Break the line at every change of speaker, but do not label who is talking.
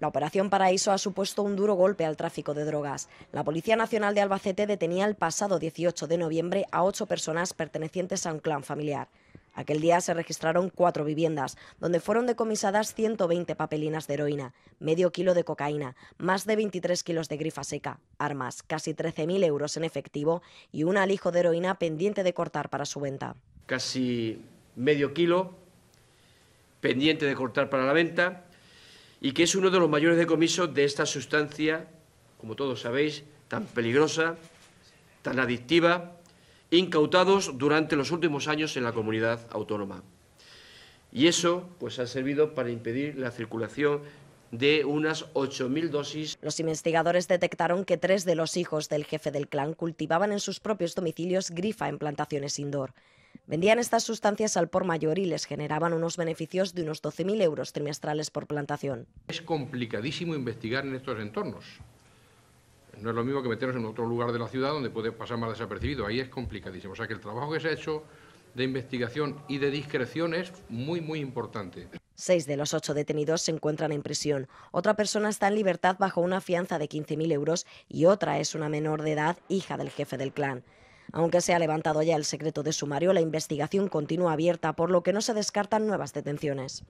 La Operación Paraíso ha supuesto un duro golpe al tráfico de drogas. La Policía Nacional de Albacete detenía el pasado 18 de noviembre a ocho personas pertenecientes a un clan familiar. Aquel día se registraron cuatro viviendas, donde fueron decomisadas 120 papelinas de heroína, medio kilo de cocaína, más de 23 kilos de grifa seca, armas, casi 13.000 euros en efectivo y un alijo de heroína pendiente de cortar para su venta.
Casi medio kilo pendiente de cortar para la venta y que es uno de los mayores decomisos de esta sustancia, como todos sabéis, tan peligrosa, tan adictiva, incautados durante los últimos años en la comunidad autónoma. Y eso pues, ha servido para impedir la circulación de unas 8.000 dosis.
Los investigadores detectaron que tres de los hijos del jefe del clan cultivaban en sus propios domicilios grifa en plantaciones indoor. Vendían estas sustancias al por mayor y les generaban unos beneficios de unos 12.000 euros trimestrales por plantación.
Es complicadísimo investigar en estos entornos. No es lo mismo que meternos en otro lugar de la ciudad donde puede pasar más desapercibido. Ahí es complicadísimo. O sea que el trabajo que se ha hecho de investigación y de discreción es muy, muy importante.
Seis de los ocho detenidos se encuentran en prisión. Otra persona está en libertad bajo una fianza de 15.000 euros y otra es una menor de edad, hija del jefe del clan. Aunque se ha levantado ya el secreto de sumario, la investigación continúa abierta, por lo que no se descartan nuevas detenciones.